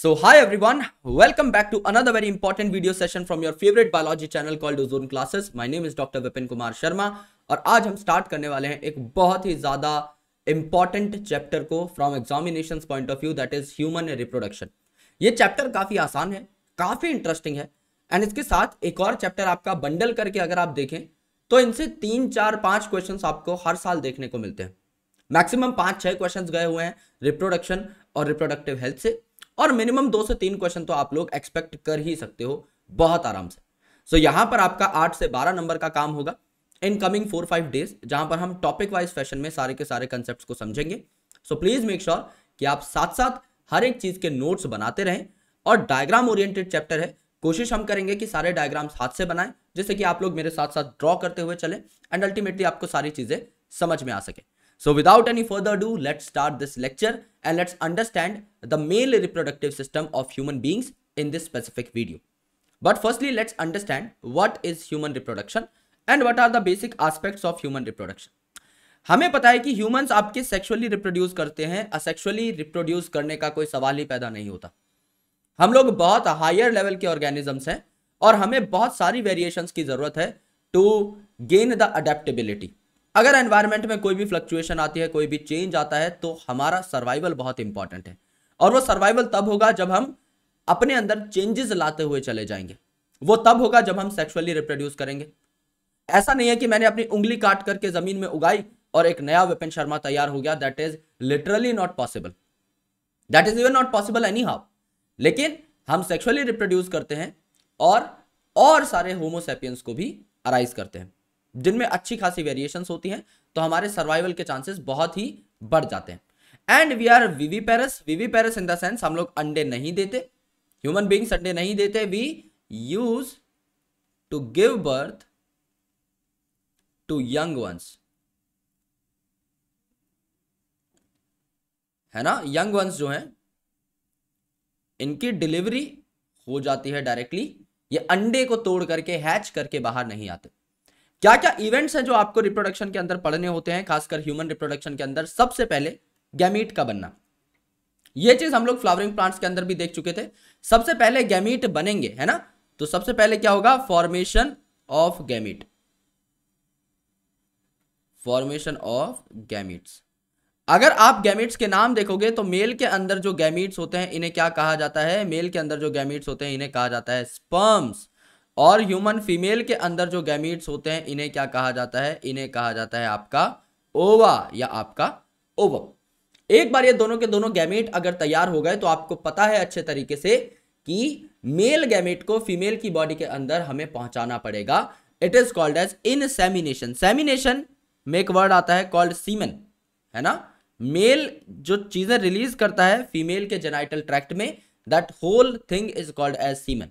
So hi everyone, welcome back to another very important video session from your favorite biology channel called Ozone Classes. My name is Dr. Vipin Kumar Sharma और आज हम start करने वाले हैं एक बहुत ही ज़्यादा इम्पॉर्टेंट चैप्टर को from examination point of view that is human reproduction ये चैप्टर काफ़ी आसान है काफ़ी इंटरेस्टिंग है एंड इसके साथ एक और चैप्टर आपका बंडल करके अगर आप देखें तो इनसे तीन चार पाँच क्वेश्चन आपको हर साल देखने को मिलते हैं मैक्सिमम पाँच छः क्वेश्चन गए हुए हैं रिप्रोडक्शन और रिप्रोडक्टिव हेल्थ से और मिनिमम दो से तीन क्वेश्चन तो आप लोग एक्सपेक्ट कर ही सकते हो बहुत आराम से सो so, यहां पर आपका आठ से बारह नंबर का काम होगा in coming four five days जहां पर हम टॉपिक वाइज फैशन में सारे के सारे कंसेप्ट को समझेंगे सो प्लीज मेक श्योर कि आप साथ साथ हर एक चीज के नोट्स बनाते रहें और डायग्राम ओरिएंटेड चैप्टर है कोशिश हम करेंगे कि सारे डायग्राम्स हाथ से बनाएं जैसे कि आप लोग मेरे साथ साथ ड्रॉ करते हुए चले एंड अल्टीमेटली आपको सारी चीजें समझ में आ सके so without any further do let's start this lecture and let's understand the male reproductive system of human beings in this specific video but firstly let's understand what is human reproduction and what are the basic aspects of human reproduction हमें पता है कि humans आपके sexually reproduce करते हैं asexually reproduce करने का कोई सवाल ही पैदा नहीं होता हम लोग बहुत हायर लेवल के ऑर्गेनिजम्स हैं और हमें बहुत सारी वेरिएशंस की जरूरत है टू गेन द अडेप्टेबिलिटी अगर एनवायरमेंट में कोई भी फ्लक्चुएशन आती है कोई भी चेंज आता है तो हमारा सर्वाइवल बहुत इंपॉर्टेंट है और वो सर्वाइवल तब होगा जब हम अपने अंदर चेंजेस लाते हुए चले जाएंगे वो तब होगा जब हम सेक्सुअली रिप्रोड्यूस करेंगे ऐसा नहीं है कि मैंने अपनी उंगली काट करके जमीन में उगाई और एक नया विपिन शर्मा तैयार हो गया that is literally not possible that is even not possible any how लेकिन हम सेक्सुअली रिप्रोड्यूस करते हैं और और सारे होमोसेपियंस को भी अराइज करते हैं जिनमें अच्छी खासी वेरिएशन होती हैं तो हमारे सर्वाइवल के चांसेस बहुत ही बढ़ जाते हैं and we are viviparous viviparous in the sense हम लोग अंडे नहीं देते ह्यूमन बींग्स अंडे नहीं देते we use to give birth to young ones है ना यंग वंस जो हैं इनकी डिलीवरी हो जाती है डायरेक्टली ये अंडे को तोड़ करके हैच करके बाहर नहीं आते क्या क्या इवेंट्स हैं जो आपको रिप्रोडक्शन के अंदर पढ़ने होते हैं खासकर ह्यूमन रिप्रोडक्शन के अंदर सबसे पहले गैमीट का बनना यह चीज हम लोग फ्लावरिंग प्लांट्स के अंदर भी देख चुके थे सबसे पहले गैमीट बनेंगे है ना तो सबसे पहले क्या होगा formation of gamete formation of gametes अगर आप गैमिट्स के नाम देखोगे तो मेल के अंदर जो गैमीट्स होते हैं इन्हें क्या कहा जाता है मेल के अंदर जो गैमिट्स होते हैं इन्हें कहा जाता है स्पर्म्स और ह्यूमन फीमेल के अंदर जो गैमिट्स होते हैं इन्हें क्या कहा जाता है इन्हें कहा जाता है आपका ओवा या आपका ओवम एक बार ये दोनों के दोनों गैमेट अगर तैयार हो गए तो आपको पता है अच्छे तरीके से कि मेल गैमेट को फीमेल की बॉडी के अंदर हमें पहुंचाना पड़ेगा it is called as semination semination में एक वर्ड आता है कॉल्ड सीमन है ना मेल जो चीजें रिलीज करता है फीमेल के जेनाइटल ट्रैक्ट में that whole thing is called as semen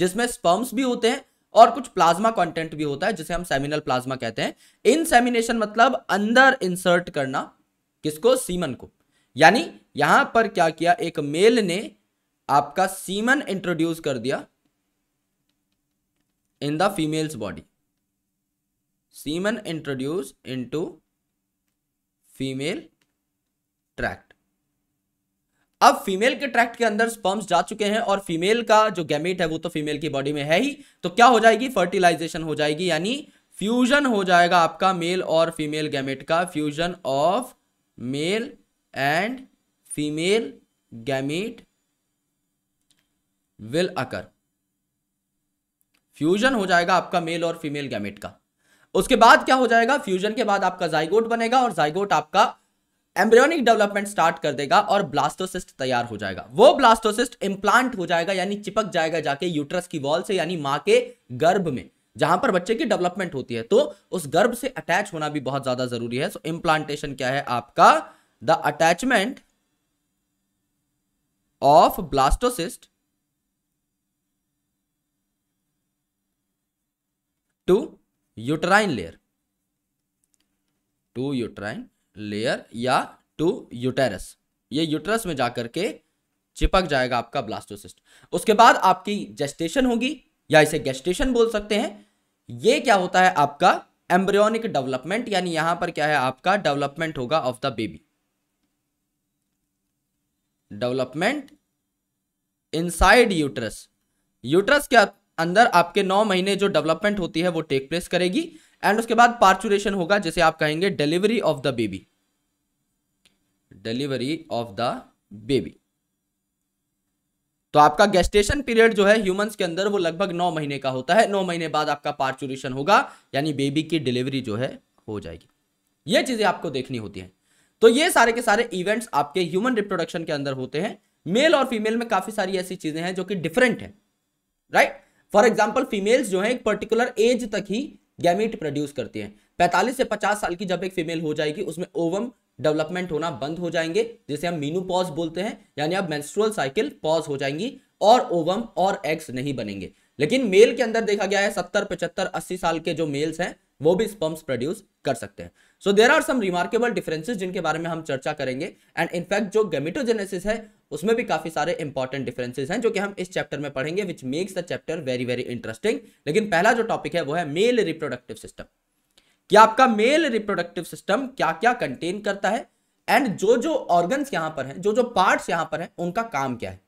जिसमें स्पर्म्स भी होते हैं और कुछ प्लाज्मा कंटेंट भी होता है जिसे हम सेमिनल प्लाज्मा कहते हैं इनसेमिनेशन मतलब अंदर इंसर्ट करना किसको सीमन को यानी यहां पर क्या किया एक मेल ने आपका सीमन इंट्रोड्यूस कर दिया in the female's body semen introduce into female tract अब फीमेल के ट्रैक्ट के अंदर स्पर्म्स जा चुके हैं और फीमेल का जो गैमेट है वो तो फीमेल की बॉडी में है ही तो क्या हो जाएगी फर्टिलाइजेशन हो जाएगी यानी फ्यूजन हो जाएगा आपका मेल और फीमेल गैमेट का fusion of male and female gamete will occur fusion हो जाएगा आपका मेल और फीमेल गैमेट का उसके बाद क्या हो जाएगा फ्यूजन के बाद आपका जाइगोट बनेगा और जाइगोट आपका एम्ब्रियोनिक डेवलपमेंट स्टार्ट कर देगा और ब्लास्टोसिस्ट तैयार हो जाएगा वो ब्लास्टोसिस्ट इम्प्लांट हो जाएगा यानी चिपक जाएगा जाके यूट्रस की वॉल से यानी माँ के गर्भ में जहां पर बच्चे की डेवलपमेंट होती है तो उस गर्भ से अटैच होना भी बहुत ज्यादा जरूरी है सो so, इम्प्लांटेशन क्या है आपका the attachment of blastocyst to uterine layer to uterine layer या टू यूटेरस ये यूटेरस में जाकर के चिपक जाएगा आपका ब्लास्टोसिस्ट उसके बाद आपकी जेस्टेशन होगी या इसे गेस्टेशन बोल सकते हैं ये क्या होता है आपका एम्ब्रियोनिक डेवलपमेंट यानी यहां पर क्या है आपका डेवलपमेंट होगा of the baby development inside uterus uterus के अंदर आपके नौ महीने जो डेवलपमेंट होती है वो टेक प्लेस करेगी एंड उसके बाद पार्चुरेशन होगा जिसे आप कहेंगे delivery of the baby delivery of the baby तो आपका गेस्टेशन पीरियड जो है ह्यूमंस के अंदर वो लगभग नौ महीने का होता है नौ महीने बाद आपका पार्चुरेशन होगा यानी बेबी की डिलीवरी जो है हो जाएगी ये चीजें आपको देखनी होती हैं तो ये सारे के सारे इवेंट्स आपके ह्यूमन रिप्रोडक्शन के अंदर होते हैं मेल और फीमेल में काफी सारी ऐसी चीजें हैं जो कि डिफरेंट है राइट फॉर एग्जाम्पल फीमेल्स जो है एक पर्टिकुलर एज तक ही गैमिट प्रोड्यूस करती है 45 से 50 साल की जब एक फीमेल हो जाएगी उसमें ओवम डेवलपमेंट होना बंद हो जाएंगे जिसे हम मीनू पॉज बोलते हैं यानी अब मेंस्ट्रुअल साइकिल पॉज हो जाएंगी और ओवम और एग्स नहीं बनेंगे लेकिन मेल के अंदर देखा गया है सत्तर पचहत्तर अस्सी साल के जो मेल्स हैं वो भी स्पम्स प्रोड्यूस कर सकते हैं so there are some remarkable differences जिनके बारे में हम चर्चा करेंगे एंड इनफैक्ट जो गेमिटोजेनेसिस है उसमें भी काफी सारे इंपॉर्टेंट डिफरेंसेज हैं जो कि हम इस चैप्टर में पढ़ेंगे which makes the chapter very very interesting लेकिन पहला जो टॉपिक है वो है मेल रिप्रोडक्टिव सिस्टम कि आपका मेल रिप्रोडक्टिव सिस्टम क्या क्या कंटेन करता है एंड जो जो ऑर्गन्स यहां पर हैं जो जो पार्ट्स यहां पर हैं उनका काम क्या है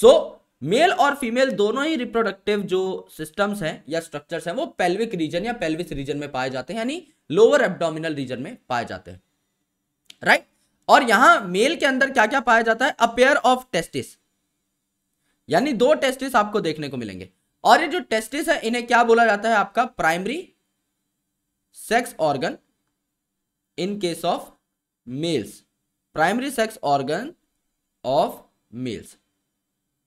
सो so, मेल और फीमेल दोनों ही रिप्रोडक्टिव जो सिस्टम्स हैं या स्ट्रक्चर्स हैं वो पेल्विक रीजन या पेल्विस रीजन में पाए जाते हैं यानी लोअर एब्डोमिनल रीजन में पाए जाते हैं राइट और यहां मेल के अंदर क्या क्या पाया जाता है अपेयर ऑफ टेस्टिस यानी दो टेस्टिस आपको देखने को मिलेंगे और ये जो टेस्टिस है इन्हें क्या बोला जाता है आपका primary sex organ in case of males primary sex organ of males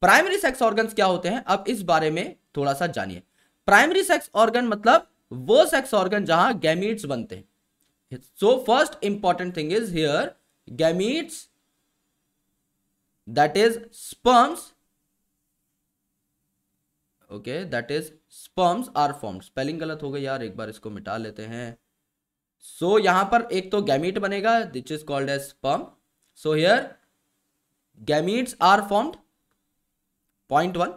primary sex organ क्या होते हैं अब इस बारे में थोड़ा सा जानिए प्राइमरी सेक्स ऑर्गन मतलब वो सेक्स ऑर्गन जहां गैमीट्स बनते हैं so first important thing is here gametes that is sperms okay that is sperms are form spelling गलत हो गई यार एक बार इसको मिटा लेते हैं सो so, यहां पर एक तो गैमीट बनेगा which is called as sperm so here gametes are formed point one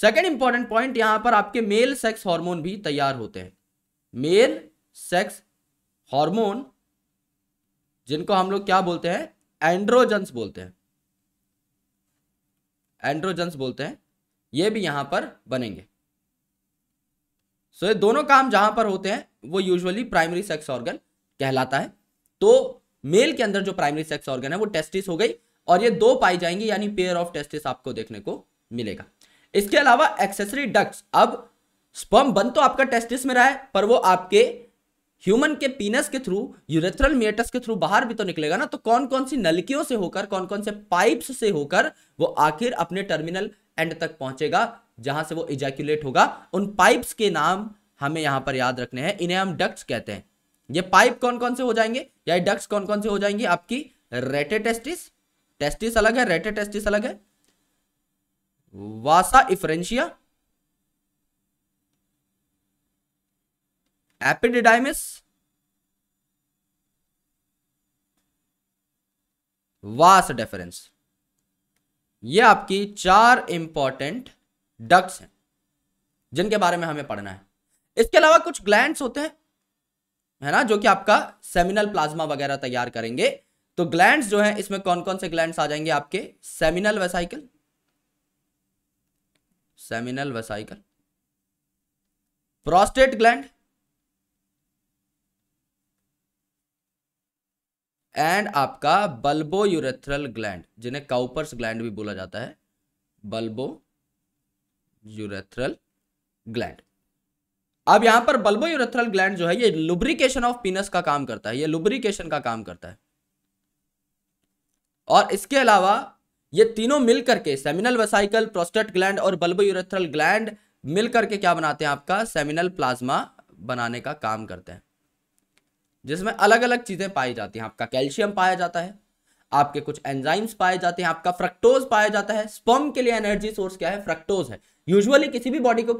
second important point यहां पर आपके मेल सेक्स हार्मोन भी तैयार होते हैं मेल सेक्स हार्मोन जिनको हम लोग क्या बोलते हैं एंड्रोजन्स बोलते हैं एंड्रोजन्स बोलते हैं ये भी यहां पर बनेंगे सो so, ये दोनों काम जहां पर होते हैं वो यूजुअली प्राइमरी सेक्स ऑर्गन कहलाता है तो मेल के अंदर जो प्राइमरी सेक्स ऑर्गन है वो टेस्टिस हो गई और ये दो पाई जाएंगी यानी पेयर ऑफ टेस्टिस आपको देखने को मिलेगा इसके अलावा एक्सेसरी डक्ट्स अब स्पम बन तो आपका टेस्टिस में रहा है पर वो आपके ह्यूमन के पीनस के थ्रू यूरेथ्रल मेटस के थ्रू बाहर भी तो निकलेगा ना तो कौन कौन सी नलकियों से होकर कौन कौन से पाइप्स से होकर वो आखिर अपने टर्मिनल एंड तक पहुंचेगा जहां से वो इजैक्यूलेट होगा उन पाइप्स के नाम हमें यहां पर याद रखने हैं इन्हें हम डक्स कहते हैं ये पाइप कौन कौन से हो जाएंगे या डक्स कौन कौन से हो जाएंगे आपकी रेटेटेस्टिस टेस्टिस अलग है रेटे टेस्टिस अलग है वासा इफरेंशिया एपिडिडाइमिस वास डेफरेंस ये आपकी चार इंपॉर्टेंट डक्ट्स हैं जिनके बारे में हमें पढ़ना है इसके अलावा कुछ ग्लैंड्स होते हैं है ना जो कि आपका सेमिनल प्लाज्मा वगैरह तैयार करेंगे तो ग्लैंड्स जो है इसमें कौन कौन से ग्लैंड्स आ जाएंगे आपके seminal vesicle seminal vesicle prostate gland and आपका बल्बो यूरेथ्रल ग्लैंड जिन्हें काउपर्स ग्लैंड भी बोला जाता है बल्बो यूरेथ्रल ग्लैंड अब यहां पर बल्बो यूरेथ्रल ग्लैंड जो है ये लुब्रिकेशन ऑफ पीनस का काम करता है ये लुब्रिकेशन का काम करता है और इसके अलावा ये तीनों मिल करके सेमिनल वेसाइकल प्रोस्टेट ग्लैंड और बल्बोयूरेथ्रल ग्लैंड मिल करके क्या बनाते हैं आपका सेमिनल प्लाज्मा बनाने का काम करते हैं जिसमें अलग अलग चीज़ें पाई जाती हैं आपका कैल्शियम पाया जाता है आपके कुछ एंजाइम्स पाए जाते हैं आपका फ्रक्टोज पाया जाता है स्पर्म के लिए एनर्जी सोर्स क्या है फ्रक्टोज है यूजुअली किसी भी बॉडी को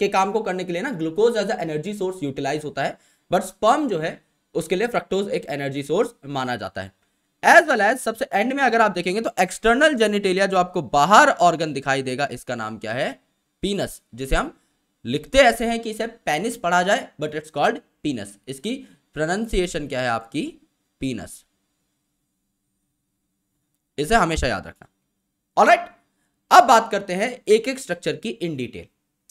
के काम को करने के लिए ना glucose as energy source utilize होता है बट स्पर्म जो है उसके लिए फ्रक्टोज एक एनर्जी सोर्स माना जाता है एज वेल एज सबसे एंड में अगर आप देखेंगे तो एक्सटर्नल जेनिटेलिया जो आपको बाहर ऑर्गन दिखाई देगा इसका नाम क्या है पीनस जिसे हम लिखते ऐसे हैं कि इसे पेनिस पढ़ा जाए बट इट्स कॉल्ड पीनस इसकी प्रोनाउंसिएशन क्या है आपकी पीनस इसे हमेशा याद रखना ऑलराइट right, अब बात करते हैं एक एक स्ट्रक्चर की इन डिटेल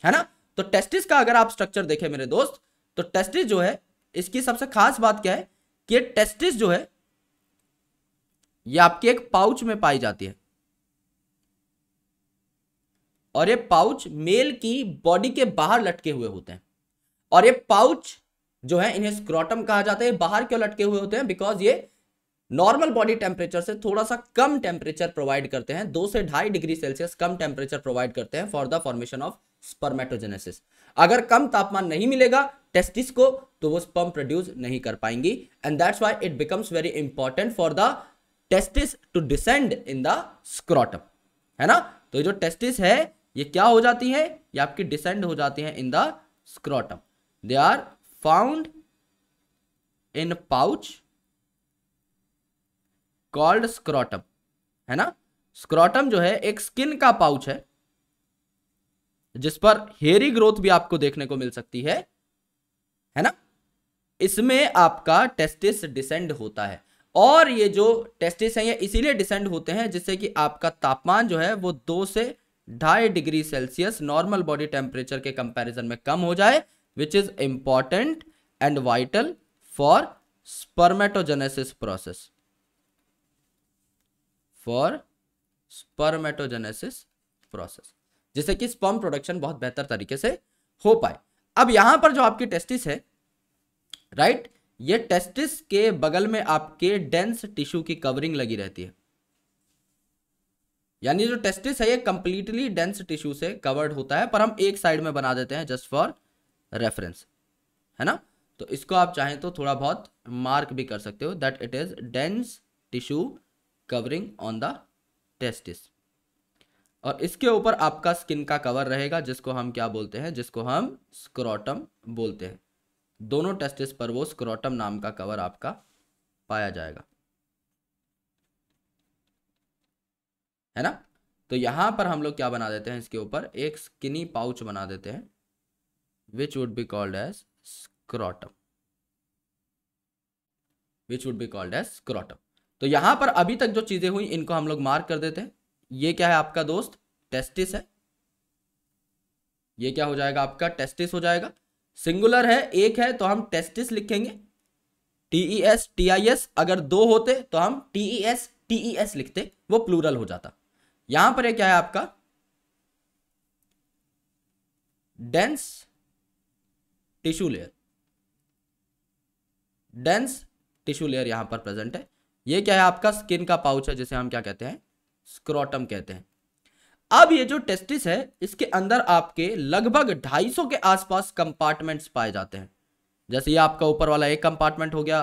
है ना तो टेस्टिस का अगर आप स्ट्रक्चर देखें मेरे दोस्त तो टेस्टिस जो है इसकी सबसे खास बात क्या है कि टेस्टिस जो है ये आपके एक पाउच में पाई जाती है और ये पाउच मेल की बॉडी के बाहर लटके हुए होते हैं और ये पाउच जो है इन्हें स्क्रॉटम कहा जाता है बाहर क्यों लटके हुए होते हैं बिकॉज ये नॉर्मल बॉडी टेम्परेचर से थोड़ा सा कम टेम्परेचर प्रोवाइड करते हैं दो से ढाई डिग्री सेल्सियस कम टेम्परेचर प्रोवाइड करते हैं for the formation of spermatogenesis अगर कम तापमान नहीं मिलेगा टेस्टिस को तो वो स्पर्म प्रोड्यूस नहीं कर पाएंगी and that's why it becomes very important for the testis to descend in the scrotum है ना तो जो टेस्टिस है ये क्या हो जाती है ये आपकी डिसेंड हो जाती है in the scrotum they are found in pouch called scrotum है ना स्क्रॉटम जो है एक स्किन का पाउच है जिस पर हेरी ग्रोथ भी आपको देखने को मिल सकती है है ना इसमें आपका टेस्टिस डिसेंड होता है और ये जो टेस्टिस हैं ये इसीलिए डिसेंड होते हैं जिससे कि आपका तापमान जो है वो दो से ढाई degree Celsius normal body temperature के कंपैरिजन में कम हो जाए which is important and vital for spermatogenesis process for spermatogenesis process जिससे कि स्पर्म प्रोडक्शन बहुत बेहतर तरीके से हो पाए अब यहां पर जो आपकी टेस्टिस है राइट right? ये टेस्टिस के बगल में आपके डेंस टिश्यू की कवरिंग लगी रहती है यानी जो टेस्टिस है ये कंप्लीटली डेंस टिश्यू से कवर्ड होता है पर हम एक साइड में बना देते हैं जस्ट फॉर रेफरेंस है ना तो इसको आप चाहें तो थोड़ा बहुत मार्क भी कर सकते हो that it is dense tissue covering on the testis और इसके ऊपर आपका स्किन का कवर रहेगा जिसको हम क्या बोलते हैं जिसको हम स्क्रोटम बोलते हैं दोनों टेस्टिस पर वो स्क्रोटम नाम का कवर आपका पाया जाएगा है ना तो यहां पर हम लोग क्या बना देते हैं इसके ऊपर एक स्किनी पाउच बना देते हैं which would be called as scrotum which would be called as scrotum तो यहां पर अभी तक जो चीज़ें हुई इनको हम लोग मार्क कर देते हैं ये क्या है आपका दोस्त टेस्टिस है ये क्या हो जाएगा आपका टेस्टिस हो जाएगा सिंगुलर है एक है तो हम टेस्टिस लिखेंगे T E S T I S अगर दो होते तो हम T E S T E S लिखते वो प्लूरल हो जाता यहां पर है क्या है आपका dense tissue layer dense tissue layer यहां पर प्रेजेंट है ये क्या है आपका स्किन का पाउच है जिसे हम क्या कहते हैं स्क्रोटम कहते हैं अब ये जो टेस्टिस है इसके अंदर आपके लगभग 250 के आसपास कंपार्टमेंट्स पाए जाते हैं जैसे ये आपका ऊपर वाला एक कंपार्टमेंट हो गया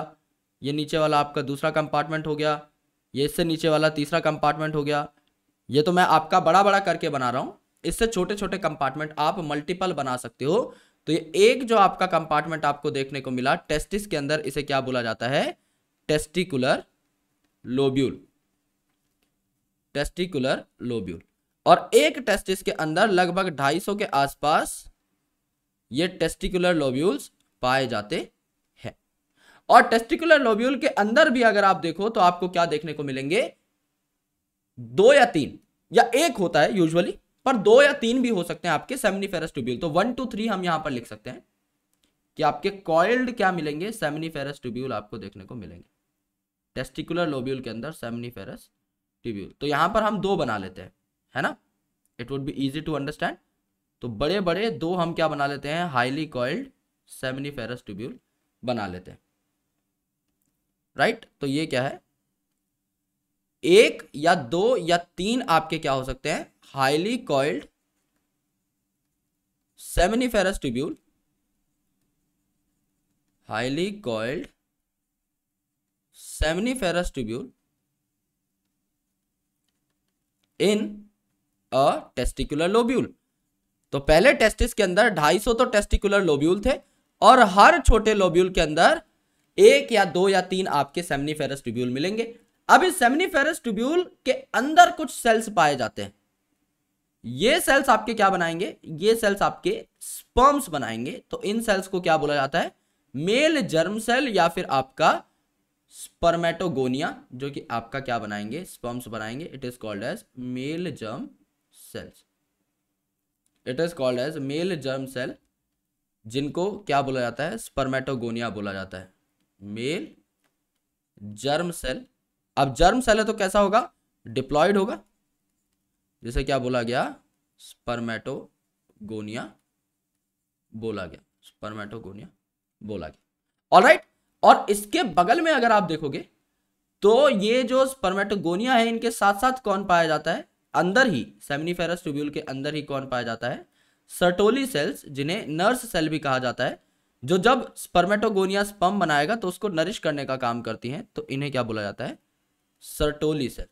ये नीचे वाला आपका दूसरा कंपार्टमेंट हो गया ये इससे नीचे वाला तीसरा कंपार्टमेंट हो गया ये तो मैं आपका बड़ा बड़ा करके बना रहा हूँ इससे छोटे छोटे कंपार्टमेंट आप मल्टीपल बना सकते हो तो ये एक जो आपका कंपार्टमेंट आपको देखने को मिला टेस्टिस के अंदर इसे क्या बोला जाता है टेस्टिकुलर लोब्यूल टेस्टिकुलर लोब्यूल और एक टेस्टिस के अंदर लगभग 250 के आसपास ये टेस्टिकुलर लोब्यूल्स पाए जाते हैं और टेस्टिकुलर लोब्यूल के अंदर भी अगर आप देखो तो आपको क्या देखने को मिलेंगे दो या तीन या एक होता है यूजुअली पर दो या तीन भी हो सकते हैं आपके सेमनीफेरस ट्यूब्यूल तो वन टू थ्री हम यहां पर लिख सकते हैं कि आपके कॉइल्ड क्या मिलेंगे सेमिनिफेरस ट्यूब्यूल आपको देखने को मिलेंगे टेस्टिकुलर लोब्यूल के अंदर सेमिनिफेरस ट्यूब्यूल तो यहां पर हम दो बना लेते हैं है ना it would be easy to understand तो बड़े बड़े दो हम क्या बना लेते हैं हाईली कॉइल्ड फेरस ट्यूब्यूल बना लेते हैं राइट right? तो ये क्या है एक या दो या तीन आपके क्या हो सकते हैं highly coiled ferrous tubule highly coiled ferrous tubule in a testicular lobule तो पहले टेस्टिस के अंदर 250 तो टेस्टिकुलर लोब्यूल थे और हर छोटे लोब्यूल के अंदर एक या दो या तीन आपके सेमनीफेरस ट्यूब्यूल मिलेंगे अब इस सेमनीफेरस ट्यूब्यूल के अंदर कुछ सेल्स पाए जाते हैं ये सेल्स आपके क्या बनाएंगे ये सेल्स आपके स्पर्म्स बनाएंगे तो इन सेल्स को क्या बोला जाता है मेल जर्म सेल या फिर आपका स्पर्मेटोगोनिया जो कि आपका क्या बनाएंगे स्पर्म्स बनाएंगे it is called as male germ cells it is called as male germ cell जिनको क्या बोला जाता है स्पर्मेटोगोनिया बोला जाता है मेल जर्म सेल अब जर्म सेल है तो कैसा होगा डिप्लॉयड होगा जैसे क्या बोला गया स्पर्मेटोगोनिया बोला गया स्पर्मेटोगोनिया बोला गया ऑलराइट right? और इसके बगल में अगर आप देखोगे तो ये जो स्पर्मेटोगोनिया है इनके साथ साथ कौन पाया जाता है अंदर ही सेमिनिफेरस ट्यूब्यूल के अंदर ही कौन पाया जाता है सर्टोली सेल्स जिन्हें नर्स सेल भी कहा जाता है जो जब स्पर्मेटोगोनिया स्पम बनाएगा तो उसको नरिश करने का काम करती हैं तो इन्हें क्या बोला जाता है सर्टोली सेल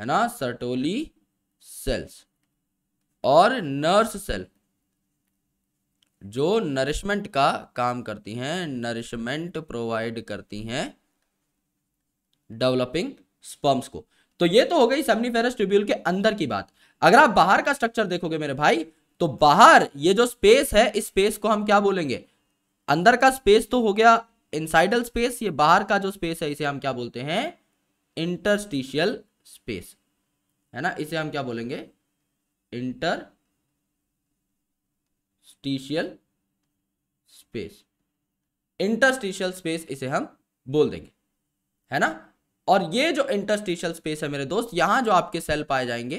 है ना सर्टोली सेल्स और नर्स सेल जो नरिशमेंट का काम करती हैं नरिशमेंट प्रोवाइड करती हैं डेवलपिंग स्पर्म्स को तो ये तो हो गई सेमनीफेरस ट्यूब्यूल के अंदर की बात अगर आप बाहर का स्ट्रक्चर देखोगे मेरे भाई तो बाहर ये जो स्पेस है इस स्पेस को हम क्या बोलेंगे अंदर का स्पेस तो हो गया इनसाइडल स्पेस ये बाहर का जो स्पेस है इसे हम क्या बोलते हैं इंटरस्टिशियल स्पेस है ना इसे हम क्या बोलेंगे interstitial space interstitial space इसे हम बोल देंगे है ना और ये जो इंटरस्टिशियल स्पेस है मेरे दोस्त यहां जो आपके सेल पाए जाएंगे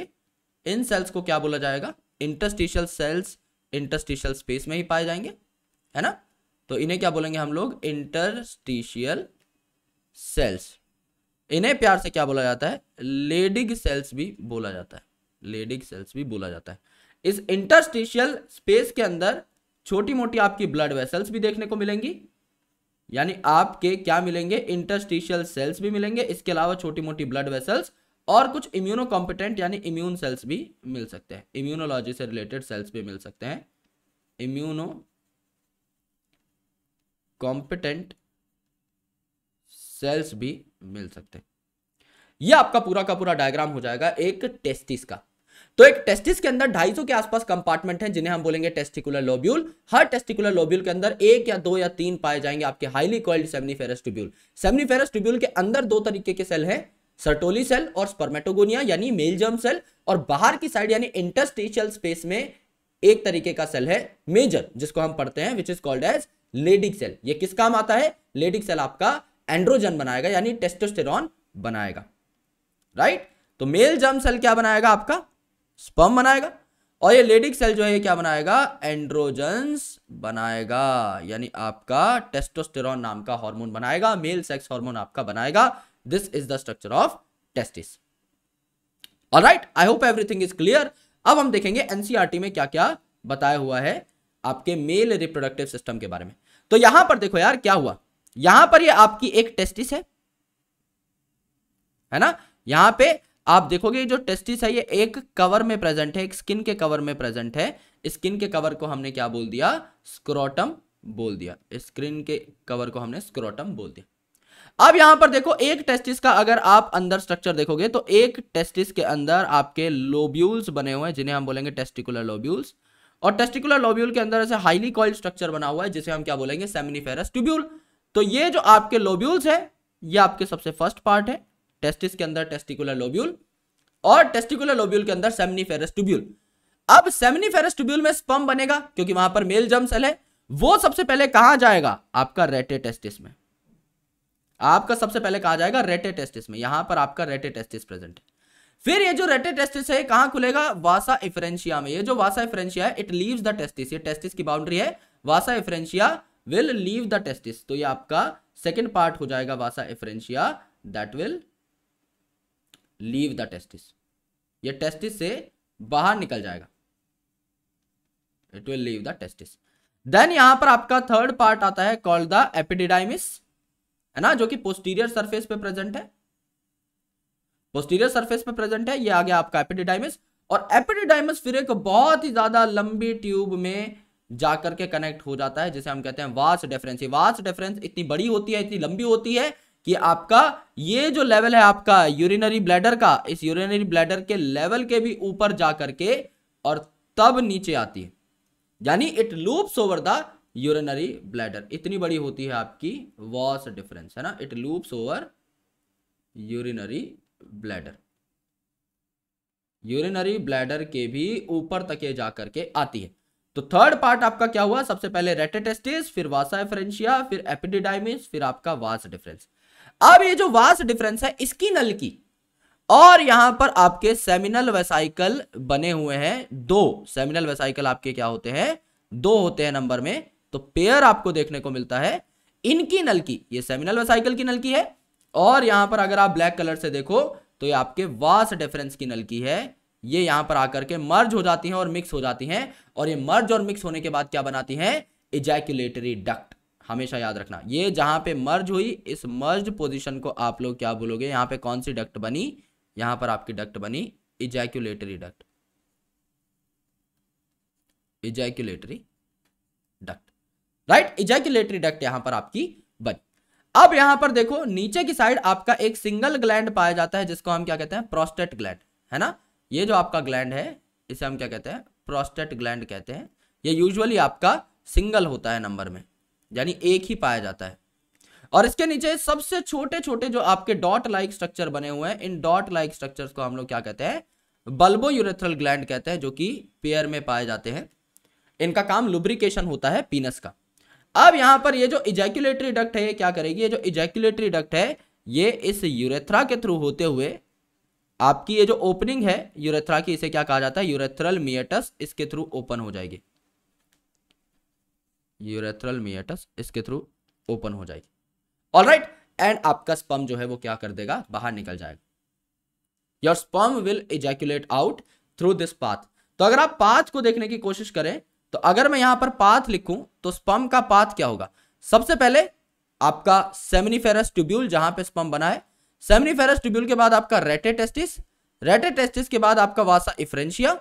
इन सेल्स को क्या बोला जाएगा इंटरस्टिशियल सेल्स इंटरस्टिशियल स्पेस में ही पाए जाएंगे है ना तो इन्हें क्या बोलेंगे हम लोग इंटरस्टिशियल सेल्स इन्हें प्यार से क्या बोला जाता है लेडिग सेल्स भी बोला जाता है लेडिग सेल्स भी बोला जाता है इस इंटरस्टिशियल स्पेस के अंदर छोटी मोटी आपकी ब्लड वेसल्स भी देखने को मिलेंगी यानी आपके क्या मिलेंगे इंटरस्टिशियल सेल्स भी मिलेंगे इसके अलावा छोटी मोटी ब्लड वेसल्स और कुछ इम्यूनो कॉम्पिटेंट यानी इम्यून सेल्स भी मिल सकते हैं इम्यूनोलॉजी से रिलेटेड सेल्स भी मिल सकते हैं इम्यूनो कॉम्पिटेंट सेल्स भी मिल सकते हैं यह आपका पूरा का पूरा डायग्राम हो जाएगा एक टेस्टिस का तो एक टेस्टिस के अंदर 250 के आसपास कंपार्टमेंट हैं जिन्हें हम बोलेंगे टेस्टिकुलर लोब्यूल हर टेस्टिकुलर लोब्यूल के अंदर एक या दो या तीन पाए जाएंगे आपके highly coiled seminiferous tubule seminiferous tubule के अंदर दो तरीके के सेल है सर्टोली सेल और स्पर्मेटोगोनिया यानी मेल जर्म सेल और बाहर की साइड यानी इंटरस्टिशियल स्पेस में एक तरीके का सेल है मेजर जिसको हम पढ़ते हैं which is called as Leydig cell ये किस काम आता है लेडिक सेल आपका एंड्रोजन बनाएगा यानी टेस्टोस्टेरॉन बनाएगा राइट right? तो मेल जर्म सेल क्या बनाएगा आपका स्पर्म बनाएगा और ये लेडिक सेल जो है ये क्या बनाएगा एंड्रोजन्स बनाएगा यानी आपका टेस्टोस्टेरॉन नाम का हार्मोन बनाएगा मेल सेक्स हार्मोन आपका बनाएगा this is the structure of testis right I hope everything is clear अब हम देखेंगे एनसीआरटी e में क्या क्या बताया हुआ है आपके मेल रिप्रोडक्टिव सिस्टम के बारे में तो यहां पर देखो यार क्या हुआ यहां पर ये आपकी एक टेस्टिस है है ना यहां पे आप देखोगे जो टेस्टिस है ये एक कवर में प्रेजेंट है एक स्किन के कवर में प्रेजेंट है स्किन के कवर को हमने क्या बोल दिया स्क्रोटम बोल दिया स्क्रीन के कवर को हमने स्क्रोटम बोल दिया अब यहां पर देखो एक टेस्टिस का अगर आप अंदर स्ट्रक्चर देखोगे तो एक टेस्टिस के अंदर आपके लोब्यूल्स बने हुए हैं जिन्हें हम बोलेंगे टेस्टिकुलर लोब्यूल्स और टेस्टिकुलर लोब्यूल के अंदर ऐसे हाईली कॉइल स्ट्रक्चर बना हुआ है जिसे हम क्या बोलेंगे सेमिनिफेरस ट्यूब्यूल तो ये जो आपके लोब्यूल्स है ये आपके सबसे फर्स्ट पार्ट है टेस्टिस के अंदर टेस्टिकुलर लोब्यूल और टेस्टिकुलर लोब्यूल के अंदर सेमनीफेरस ट्यूब्यूल अब सेमनीफेरस ट्यूब्यूल में स्पम बनेगा क्योंकि वहां पर मेल जम सेल है वो सबसे पहले कहां जाएगा आपका रेटे टेस्टिस में आपका सबसे पहले कहा जाएगा रेटे टेस्टिस में यहां पर आपका रेटे टेस्टिस प्रेजेंट है फिर ये जो रेटे टेस्टिस है कहां खुलेगा वासा इफरेंशिया में ये जो वासा इफरेंशिया है इट लीव्स द टेस्टिस ये टेस्टिस की बाउंड्री है vasa efferentia will leave the testis तो ये आपका सेकेंड पार्ट हो जाएगा vasa efferentia that will leave the testis ये टेस्टिस से बाहर निकल जाएगा it will leave the testis then यहां पर आपका थर्ड पार्ट आता है कॉल्ड द एपिडिडाइमिस है ना जो कि पोस्टीरियर सरफेस पे प्रेजेंट है पोस्टीरियर सरफेस पे प्रेजेंट है ये आ गया आपका एपिडिडाइमिस और एपिडिडाइमिस फिर एक बहुत ही ज्यादा लंबी ट्यूब में जाकर के कनेक्ट हो जाता है जिसे हम कहते हैं वास डेफरेंस वास डेफरेंस इतनी बड़ी होती है इतनी लंबी होती है कि आपका ये जो लेवल है आपका यूरिनरी ब्लैडर का इस यूरिनरी ब्लैडर के लेवल के भी ऊपर जा करके और तब नीचे आती है यानी it loops over the urinary bladder इतनी बड़ी होती है आपकी वॉस डिफरेंस है ना it loops over urinary bladder urinary bladder के भी ऊपर तक ये जा करके आती है तो थर्ड पार्ट आपका क्या हुआ सबसे पहले रेटेटेस्टिस फिर वासा एफरेंशिया फिर एपिडिडाइमिस फिर आपका वास डिफरेंस अब ये जो वास डिफरेंस है इसकी नल की और यहां पर आपके सेमिनल वेसाइकल बने हुए हैं दो सेमिनल वेसाइकल आपके क्या होते हैं दो होते हैं नंबर में तो पेयर आपको देखने को मिलता है इनकी नल की ये सेमिनल वेसाइकल की नल की है और यहां पर अगर आप ब्लैक कलर से देखो तो ये आपके वास डिफरेंस की नल की है ये यहां पर आकर के मर्ज हो जाती हैं और मिक्स हो जाती हैं और ये मर्ज और मिक्स होने के बाद क्या बनाती हैं इजैक्यूलेटरी डक्ट हमेशा याद रखना ये जहां पे मर्ज हुई इस मर्ज पोजिशन को आप लोग क्या बोलोगे यहां पे कौन सी डक्ट बनी यहां पर आपकी डक्ट बनी ejaculatory duct ejaculatory duct right ejaculatory duct यहां पर आपकी बनी अब यहां पर देखो नीचे की साइड आपका एक सिंगल ग्लैंड पाया जाता है जिसको हम क्या कहते हैं प्रोस्टेट ग्लैंड है ना ये जो आपका ग्लैंड है इसे हम क्या कहते हैं प्रोस्टेट ग्लैंड कहते हैं ये यूजुअली आपका सिंगल होता है नंबर में यानी एक ही पाया जाता है और इसके नीचे सबसे छोटे छोटे जो आपके डॉट लाइक स्ट्रक्चर बने हुए हैं इन डॉट लाइक स्ट्रक्चर को हम लोग क्या कहते हैं बल्बो यूरेथ्रल ग्लैंड कहते हैं जो कि पेयर में पाए जाते हैं इनका काम लुब्रिकेशन होता है पीनस का अब यहां पर ये जो इजैक्यूलेटरी डक्ट है ये क्या करेगी ये जो इजैक्यूलेटरी डक्ट है ये इस यूरेथ्रा के थ्रू होते हुए आपकी ये जो ओपनिंग है यूरेथ्रा की इसे क्या कहा जाता है यूरेथ्रल मियटस इसके थ्रू ओपन हो जाएगी यूरेथ्रल मियटस इसके थ्रू ओपन हो जाएगी ऑल राइट एंड आपका स्पम जो है वो क्या कर देगा बाहर निकल जाएगा your sperm will ejaculate out through this path तो अगर आप पाथ को देखने की कोशिश करें तो अगर मैं यहां पर पाथ लिखूं तो स्पम का पाथ क्या होगा सबसे पहले आपका सेमिनिफेरस ट्यूब्यूल जहां पे स्पम बना है सेमिनिफेरस ट्यूब्यूल के बाद आपका रेटे टेस्टिस रेटे टेस्टिस के बाद आपका वासा इफ्रेंशिया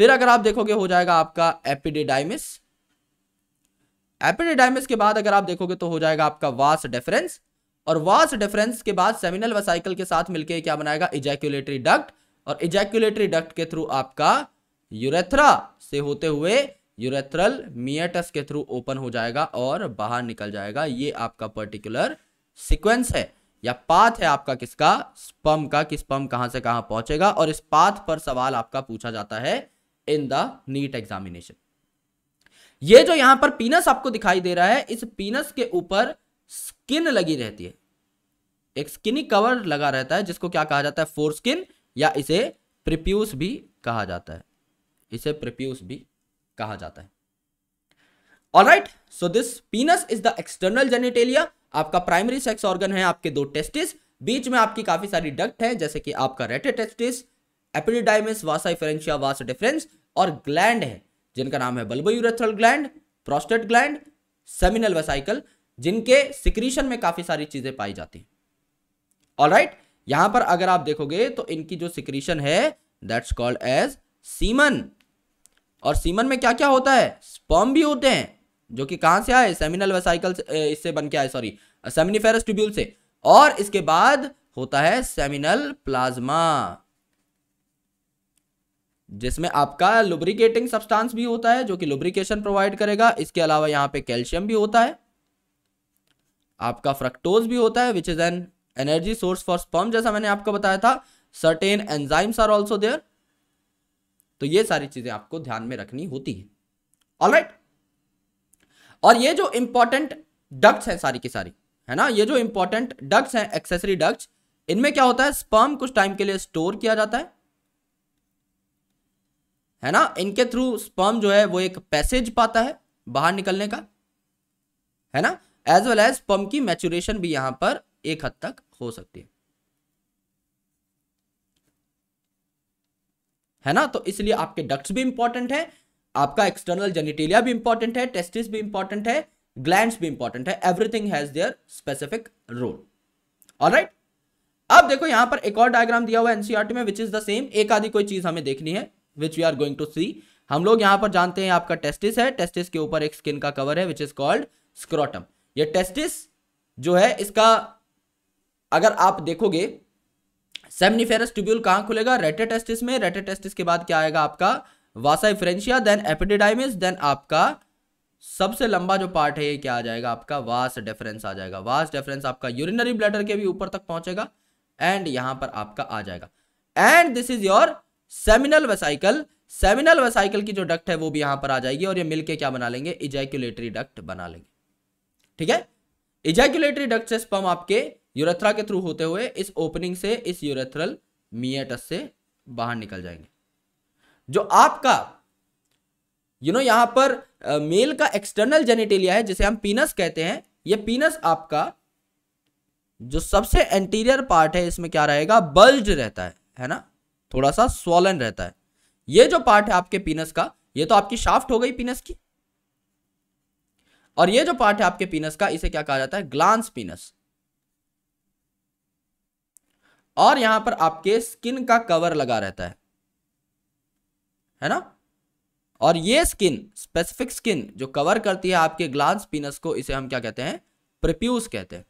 फिर अगर आप देखोगे हो जाएगा आपका एपिडिडाइमिस एपिडिडाइमिस के बाद अगर आप देखोगे तो हो जाएगा आपका वास डेफरेंस और वास डेफरेंस के बाद सेमिनल वसाइकल के साथ मिलकर क्या बनाएगा इजैक्यूलेटरी डक्ट और इजैक्यूलेटरी डक्ट के थ्रू आपका यूरेथ्रा से होते हुए यूरेथ्रल मियटस के थ्रू ओपन हो जाएगा और बाहर निकल जाएगा ये आपका पर्टिकुलर सिक्वेंस है या पाथ है आपका किसका स्पम का कि स्पम कहां से कहां पहुंचेगा और इस पाथ पर सवाल आपका पूछा जाता है इन द नीट एग्जामिनेशन ये जो यहां पर पीनस आपको दिखाई दे रहा है इस पीनस के ऊपर स्किन लगी रहती है एक स्किनी कवर लगा रहता है जिसको क्या कहा जाता है फोर स्किन या इसे प्रिप्यूस भी कहा जाता है इसे प्रिप्यूस भी कहा जाता है alright so this penis is the external genitalia आपका प्राइमरी सेक्स ऑर्गन है आपके दो टेस्टिस बीच में आपकी काफी सारी डक्ट है जैसे कि आपका रेटेटेस्टिस एपिडिडाइमिस वासाइफरेंशिया वास डिफरेंस और ग्लैंड है जिनका नाम है bulbourethral gland prostate gland seminal vesicle जिनके सिक्रीशन में काफी सारी चीजें पाई जाती हैं right? यहां पर अगर आप देखोगे तो इनकी जो सिक्रीशन है दैट्स कॉल्ड एज सीमन और सीमन में क्या क्या होता है स्पर्म भी होते हैं जो कि कहां से आए सेमिनल वेसाइकल इससे बन के आए सॉरी सेमिनिफेरस ट्यूब्यूल से और इसके बाद होता है सेमिनल प्लाज्मा जिसमें आपका लुब्रिकेटिंग सब्सटेंस भी होता है जो कि लुब्रिकेशन प्रोवाइड करेगा इसके अलावा यहाँ पे कैल्शियम भी होता है आपका फ्रक्टोज भी होता है which is an energy source for sperm जैसा मैंने आपको बताया था certain enzymes are also there तो ये सारी चीजें आपको ध्यान में रखनी होती है ऑल right? और ये जो इंपॉर्टेंट डक्ट्स हैं सारी की सारी है ना ये जो इंपॉर्टेंट डक्ट्स हैं एक्सेसरी डक्ट्स इनमें क्या होता है स्पर्म कुछ टाइम के लिए स्टोर किया जाता है है ना इनके थ्रू स्पर्म जो है वो एक पैसेज पाता है बाहर निकलने का है ना एज वेल एज स्पर्म की मैचुरेशन भी यहां पर एक हद तक हो सकती है है ना तो इसलिए आपके डक्ट्स भी इंपॉर्टेंट है आपका एक्सटर्नल जेनिटेलिया भी इंपॉर्टेंट है टेस्टिस भी इंपॉर्टेंट है ग्लैंड भी इंपॉर्टेंट है everything has their specific role all अब देखो यहां पर एक और डायग्राम दिया हुआ एनसीआरटी e में विच इज द सेम एक आदि कोई चीज हमें देखनी है which we are going to see हम लोग यहां पर जानते हैं आपका टेस्टिस है टेस्टिस के ऊपर एक स्किन का कवर है विच इज कॉल्ड स्क्रोटम ये टेस्टिस जो है इसका अगर आप देखोगे सेमनीफेरस ट्यूब्यूल कहां खुलेगा रेटे टेस्टिस में रेटे टेस्टिस के बाद क्या आएगा आपका vasa efferentia then epididymis then आपका सबसे लंबा जो पार्ट है ये क्या आ जाएगा आपका वास डेफरेंस आ जाएगा वास डेफरेंस आपका यूरिनरी ब्लैडर के भी ऊपर तक पहुंचेगा एंड यहां पर आपका आ जाएगा and this is your seminal vesicle seminal vesicle की जो डक्ट है वो भी यहां पर आ जाएगी और ये मिलके क्या बना लेंगे इजैक्यूलेटरी डक्ट बना लेंगे ठीक है इजैक्यूलेटरी डक्ट से स्पम आपके यूरेथ्रा के थ्रू होते हुए इस ओपनिंग से इस यूरेथ्रल मियटस से बाहर निकल जाएंगे जो आपका यू नो यहां पर मेल का एक्सटर्नल जेनिटेलिया है जिसे हम पीनस कहते हैं ये पीनस आपका जो सबसे एंटीरियर पार्ट है इसमें क्या रहेगा बल्ज रहता है है ना थोड़ा सा स्वलन रहता है ये जो पार्ट है आपके पीनस का ये तो आपकी शाफ्ट हो गई पीनस की और ये जो पार्ट है आपके पीनस का इसे क्या कहा जाता है ग्लांस पीनस और यहां पर आपके स्किन का कवर लगा रहता है है ना और ये स्किन स्पेसिफिक स्किन जो कवर करती है आपके ग्लांस पीनस को इसे हम क्या कहते हैं प्रप्यूस कहते हैं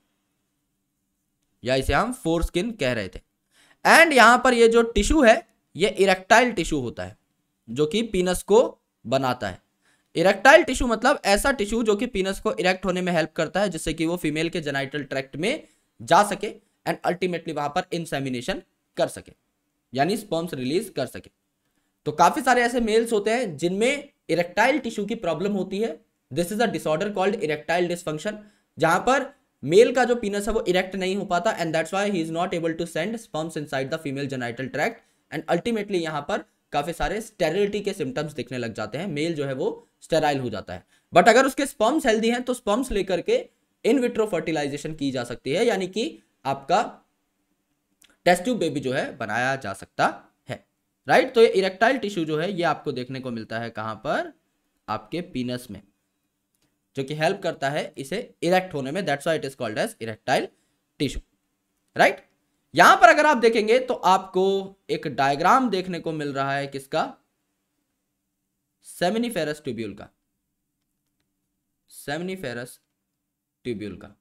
या इसे हम फोर स्किन कह रहे थे एंड यहां पर ये जो टिश्यू है ये इरेक्टाइल टिश्यू होता है जो कि पीनस को बनाता है इरेक्टाइल टिश्यू मतलब ऐसा टिश्यू जो कि पीनस को इरेक्ट होने में हेल्प करता है जिससे कि वो फीमेल के जेनाइटल ट्रैक्ट में जा सके एंड अल्टीमेटली वहां पर इंसेमिनेशन कर सके यानी स्पर्म्स रिलीज कर सके तो काफी सारे ऐसे मेल्स होते हैं जिनमें इरेक्टाइल टिश्यू की प्रॉब्लम होती है this is a disorder called erectile dysfunction जहां पर मेल का जो पीनस है वो इरेक्ट नहीं हो पाता and that's why he is not able to send sperms inside the female genital tract and ultimately यहाँ पर काफी सारे स्टेरिलिटी के सिम्टम्स दिखने लग जाते हैं मेल जो है वो स्टेराइल हो जाता है बट अगर उसके स्पर्म्स हेल्दी हैं तो स्पर्म्स लेकर के इन विट्रो फर्टिलाइजेशन की जा सकती है यानी कि आपका टेस्ट्यूब बेबी जो है बनाया जा सकता है राइट right? तो ये इरेक्टाइल टिश्यू जो है ये आपको देखने को मिलता है कहां पर आपके पीनस में जो कि हेल्प करता है इसे इरेक्ट होने में that's it is called as erectile tissue right यहां पर अगर आप देखेंगे तो आपको एक डायग्राम देखने को मिल रहा है किसका सेमिनिफेरस ट्यूब्यूल का सेमिनिफेरस ट्यूब्यूल का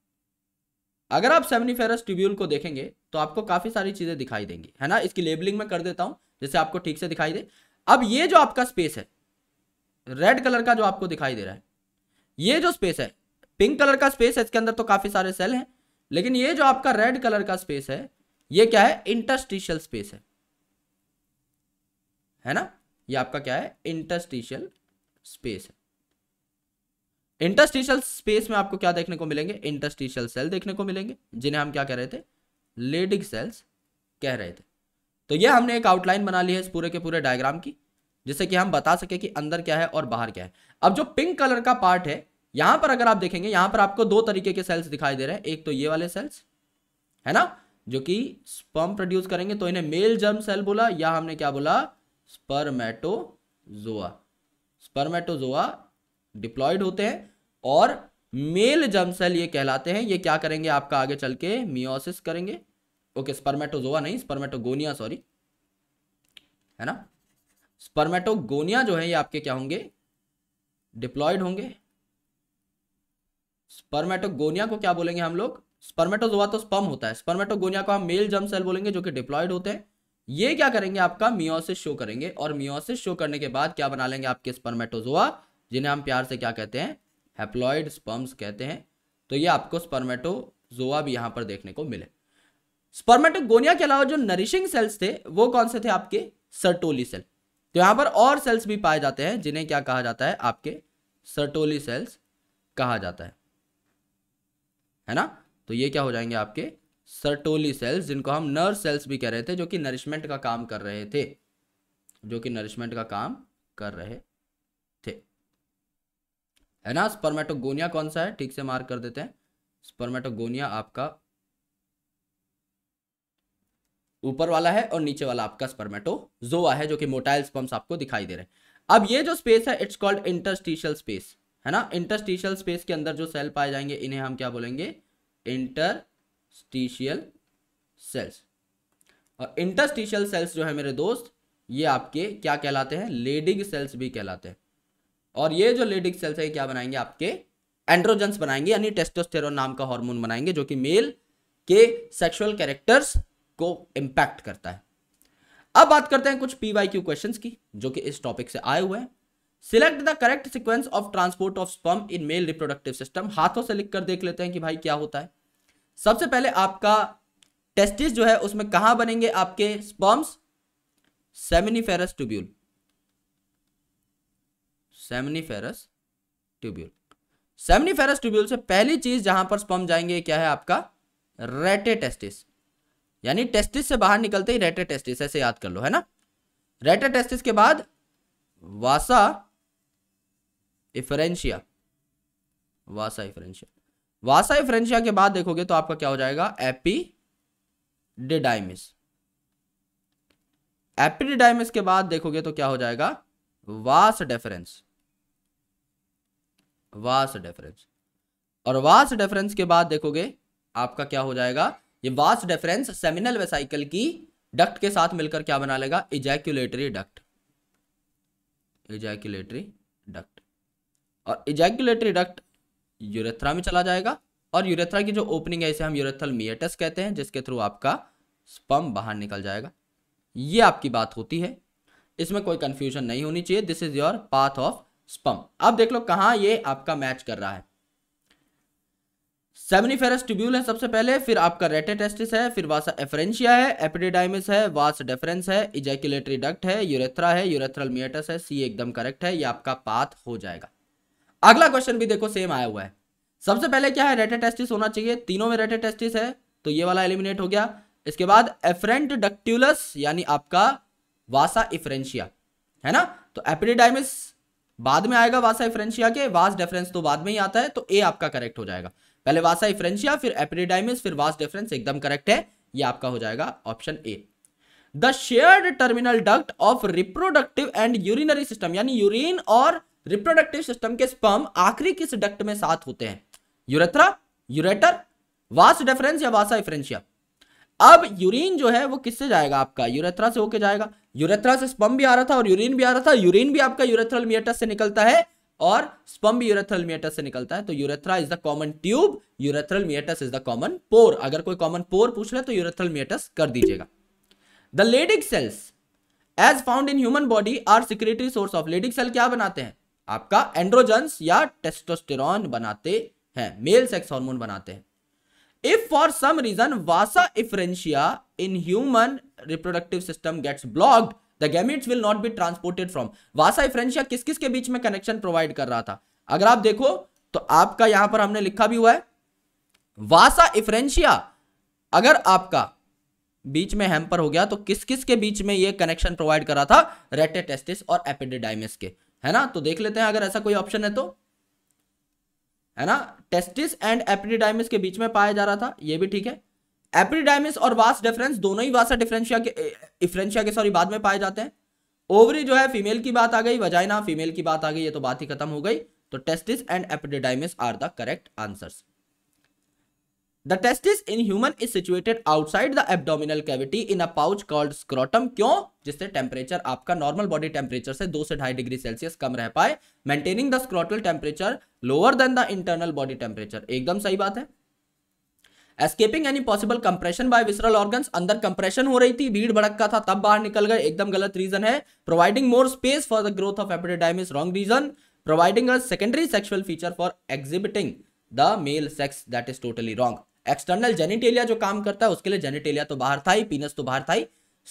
अगर आप सेमिनिफेरस ट्यूब्यूल को देखेंगे तो आपको काफी सारी चीजें दिखाई देंगी है ना इसकी लेबलिंग में कर देता हूं जैसे आपको ठीक से दिखाई दे अब ये जो आपका स्पेस है रेड कलर का जो आपको दिखाई दे रहा है ये जो स्पेस है पिंक कलर का स्पेस है इसके अंदर तो काफ़ी सारे सेल हैं लेकिन ये जो आपका रेड कलर का स्पेस है ये क्या है इंटरस्टिशियल स्पेस है है ना ये आपका क्या है इंटरस्टिशियल स्पेस है इंटरस्टिशियल स्पेस में आपको क्या देखने को मिलेंगे इंटरस्टिशियल सेल देखने को मिलेंगे जिन्हें हम क्या कह रहे थे लेडिक सेल्स कह रहे थे तो ये हमने एक आउटलाइन बना ली है इस पूरे के पूरे डायग्राम की जिससे कि हम बता सके कि अंदर क्या है और बाहर क्या है अब जो पिंक कलर का पार्ट है यहां पर अगर आप देखेंगे यहां पर आपको दो तरीके के सेल्स दिखाई दे रहे हैं एक तो ये वाले सेल्स है ना जो कि स्पर्म प्रोड्यूस करेंगे तो इन्हें मेल जर्म सेल बोला या हमने क्या बोला स्पर्मेटोजोआ स्पर्मेटोजोआ डिप्लॉयड होते हैं और मेल जर्म सेल ये कहलाते हैं ये क्या करेंगे आपका आगे चल के मियोसिस करेंगे ओके स्पर्मेटोजोआ नहीं स्पर्मेटोगोनिया सॉरी है ना स्पर्मेटोगोनिया जो है ये आपके क्या होंगे डिप्लॉयड होंगे स्पर्मेटोगोनिया को क्या बोलेंगे हम लोग स्पर्मेटोजोआ तो स्पर्म होता है स्पर्मेटोगोनिया को हम मेल जम सेल बोलेंगे जो कि डिप्लॉयड होते हैं ये क्या करेंगे आपका मियोसिस शो करेंगे और मियोसिस शो करने के बाद क्या बना लेंगे आपके स्पर्मेटोजोआ जिन्हें हम प्यार से क्या कहते हैं हेप्लॉइड स्पर्म्स कहते हैं तो ये आपको स्पर्मेटोजोआ भी यहां पर देखने को मिले स्पर्मेटोगोनिया के अलावा जो नरिशिंग सेल्स थे वो कौन से थे आपके सर्टोली सेल तो यहां पर और सेल्स भी पाए जाते हैं जिन्हें क्या कहा जाता है आपके सर्टोली सेल्स कहा जाता है है ना तो ये क्या हो जाएंगे आपके सर्टोली सेल्स जिनको हम नर्व सेल्स भी कह रहे थे जो कि नरिशमेंट का काम कर रहे थे जो कि नरिशमेंट का काम कर रहे थे है ना स्पर्मेटोगोनिया कौन सा है ठीक से मार्क कर देते हैं स्पर्मेटोगोनिया आपका ऊपर वाला है और नीचे वाला आपका स्पर्मेटो जोआ है जो कि मोटाइल स्पम्स आपको दिखाई दे रहे हैं अब ये जो स्पेस है इट्स कॉल्ड इंटरस्टिशियल स्पेस है ना इंटरस्टिशियल स्पेस के अंदर जो सेल पाए जाएंगे इन्हें हम क्या बोलेंगे इंटरस्टिशियल सेल्स और इंटरस्टिशियल सेल्स जो है मेरे दोस्त ये आपके क्या कहलाते हैं लेडिग सेल्स भी कहलाते हैं और ये जो लेडिग सेल्स है क्या बनाएंगे आपके एंड्रोजन्स बनाएंगे यानी टेस्टोस्टेरोन नाम का हार्मोन बनाएंगे जो कि मेल के सेक्सुअल कैरेक्टर्स को इंपैक्ट करता है अब बात करते हैं कुछ पी वाई क्यू क्वेश्चन की जो कि इस टॉपिक से आए हुए हैं select the correct sequence of transport of sperm in male reproductive system हाथों से लिख कर देख लेते हैं कि भाई क्या होता है सबसे पहले आपका टेस्टिस जो है उसमें कहां बनेंगे आपके sperms seminiferous tubule seminiferous tubule seminiferous tubule से पहली चीज जहां पर स्पम जाएंगे क्या है आपका रेटे टेस्टिस यानी टेस्टिस से बाहर निकलते ही रेटर टेस्टिस ऐसे याद कर लो है ना रेटर टेस्टिस के बाद वासा इफरेंशिया वासा इफरेंशिया वासा इफरेंशिया के बाद देखोगे तो आपका क्या हो जाएगा एपी डिडाइमिस डिडाइमिस के बाद देखोगे तो क्या हो जाएगा वास डेफरेंस वास डेफरेंस और वास डेफरेंस के बाद देखोगे आपका क्या हो जाएगा ये वास्ट डेफरेंस सेमिनल वेसाइकल की डक्ट के साथ मिलकर क्या बना लेगा इजैक्यूलेटरी डक्ट इजैक्यूलेटरी डक्ट और इजैक्यूलेटरी डक्ट यूरेथ्रा में चला जाएगा और यूरेथ्रा की जो ओपनिंग है इसे हम यूरेथल मियटस कहते हैं जिसके थ्रू आपका स्पम बाहर निकल जाएगा ये आपकी बात होती है इसमें कोई कंफ्यूजन नहीं होनी चाहिए this is your path of sperm अब देख लो कहाँ ये आपका मैच कर रहा है सेमिनिफेरस ट्यूब्यूल है सबसे पहले फिर आपका रेटे टेस्टिस है फिर वास एफरेंशिया है एपिडिडाइमिस है वास डेफरेंस है इजैक्युलेटरी डक्ट है यूरेथ्रा है यूरेथ्रल मियटस है सी एकदम करेक्ट है ये आपका पाथ हो जाएगा अगला क्वेश्चन भी देखो सेम आया हुआ है सबसे पहले क्या है रेटे टेस्टिस होना चाहिए तीनों में रेटे टेस्टिस है तो ये वाला एलिमिनेट हो गया इसके बाद एफरेंट डक्ट्यूलस यानी आपका वासा इफरेंशिया है ना तो एपिडिडाइमिस बाद में आएगा वासा इफरेंशिया के वास डेफरेंस तो बाद में ही आता है तो ए आपका करेक्ट हो जाएगा पहले वासा इफ्रेंशिया फिर एपिडाइमिस फिर वास डिफरेंस एकदम करेक्ट है ये आपका हो जाएगा option A the shared terminal duct of reproductive and urinary system यानी यूरिन और रिप्रोडक्टिव सिस्टम के स्पर्म आखिरी किस डक्ट में साथ होते हैं यूरेथ्रा यूरेटर वास डेफरेंस या वासा इफ्रेंशिया अब यूरिन जो है वो किससे जाएगा आपका यूरेथ्रा से होके जाएगा यूरेथ्रा से स्पम भी आ रहा था और यूरिन भी आ रहा था यूरिन भी आपका यूरेथ्रल मियटस से निकलता है और स्पम्ब यूरेथ्रल मियटस से निकलता है तो urethra is the common tube urethral meatus is the common pore अगर कोई कॉमन पोर पूछ रहे तो यूरेथ्रल मियटस कर दीजिएगा the Leydig cells as found in human body are secretory source of Leydig cell क्या बनाते हैं आपका एंड्रोजन्स या टेस्टोस्टेरॉन बनाते हैं मेल सेक्स हॉर्मोन बनाते हैं if for some reason vasa efferentia in human reproductive system gets blocked the gametes will not be transported from vasa efferentia किस किस के बीच में कनेक्शन प्रोवाइड कर रहा था अगर आप देखो तो आपका यहां पर हमने लिखा भी हुआ है वासा इफ्रेंशिया अगर आपका बीच में हैम्पर हो गया तो किस किस के बीच में ये कनेक्शन प्रोवाइड कर रहा था रेटेटेस्टिस और एपिडेडाइमिस के है ना तो देख लेते हैं अगर ऐसा कोई ऑप्शन है तो है ना टेस्टिस एंड एपिडिडाइमिस के बीच में पाया जा रहा था ये भी ठीक है एपिडाइमिस और वास डिफरेंस दोनों ही वासा डिफरेंशिया के डिफरेंशिया के सॉरी बाद में पाए जाते हैं ओवरी जो है फीमेल की बात आ गई वजाइना फीमेल की बात आ गई ये तो बात ही खत्म हो गई तो testis and epididymis are the correct answer the testis in human is situated outside the abdominal cavity in a pouch called scrotum क्यों जिससे टेम्परेचर आपका नॉर्मल बॉडी टेम्परेचर से दो से ढाई डिग्री सेल्सियस कम रह पाए maintaining the scrotal temperature lower than the internal body temperature एकदम सही बात है escaping any possible compression by visceral organs अंदर कंप्रेशन हो रही थी भीड़ का था तब बाहर निकल गए एकदम गलत रीजन है providing more space for the growth of epididymis is wrong reason providing a secondary sexual feature for exhibiting the male sex that is totally wrong external genitalia जो काम करता है उसके लिए जेनिटेलिया तो बाहर था ही पीनस तो बाहर था ही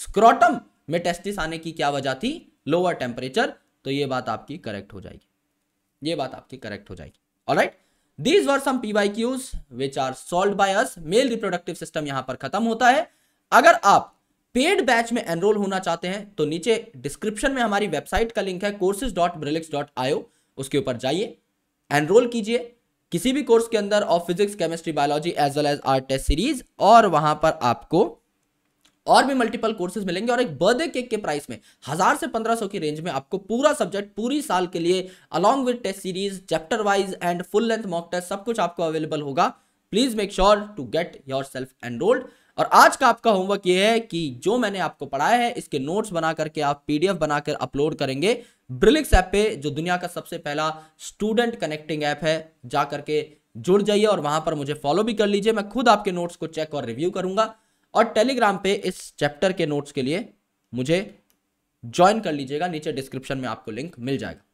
स्क्रॉटम में टेस्टिस आने की क्या वजह थी लोअर टेम्परेचर तो ये बात आपकी करेक्ट हो जाएगी ये बात आपकी करेक्ट हो जाएगी alright right? These were some Qs which are solved by us male reproductive system यहां पर खत्म होता है अगर आप पेड बैच में एनरोल होना चाहते हैं तो नीचे डिस्क्रिप्शन में हमारी वेबसाइट का लिंक है कोर्सेज डॉट ब्रिलिक्स डॉट आयो उसके ऊपर जाइए एनरोल कीजिए किसी भी कोर्स के अंदर of physics chemistry biology as well as art test series और वहां पर आपको और भी मल्टीपल कोर्सेज मिलेंगे और एक बर्थडे केक के प्राइस में हज़ार से पंद्रह सौ की रेंज में आपको पूरा सब्जेक्ट पूरी साल के लिए along with test series chapter wise and full length mock test सब कुछ आपको अवेलेबल होगा please make sure to get yourself enrolled और आज का आपका होमवर्क ये है कि जो मैंने आपको पढ़ाया है इसके नोट्स बना करके आप पीडीएफ बनाकर अपलोड करेंगे ब्रिलिक्स ऐप पे जो दुनिया का सबसे पहला स्टूडेंट कनेक्टिंग ऐप है जाकर के जुड़ जाइए और वहां पर मुझे फॉलो भी कर लीजिए मैं खुद आपके नोट्स को चेक और रिव्यू करूंगा और टेलीग्राम पे इस चैप्टर के नोट्स के लिए मुझे ज्वाइन कर लीजिएगा नीचे डिस्क्रिप्शन में आपको लिंक मिल जाएगा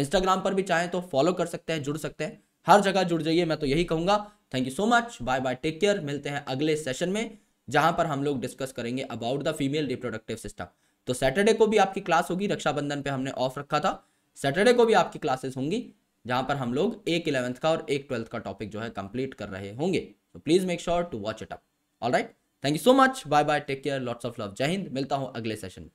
इंस्टाग्राम पर भी चाहें तो फॉलो कर सकते हैं जुड़ सकते हैं हर जगह जुड़ जाइए मैं तो यही कहूँगा thank you so much bye bye take care मिलते हैं अगले सेशन में जहां पर हम लोग डिस्कस करेंगे about the female reproductive system तो सैटरडे को भी आपकी क्लास होगी रक्षाबंधन पे हमने ऑफ रखा था सैटरडे को भी आपकी क्लासेस होंगी जहां पर हम लोग एक इलेवंथ का और एक ट्वेल्थ का टॉपिक जो है कंप्लीट कर रहे होंगे तो please make sure to watch it up all right thank you so much bye bye take care lots of love जय हिंद मिलता हूँ अगले सेशन में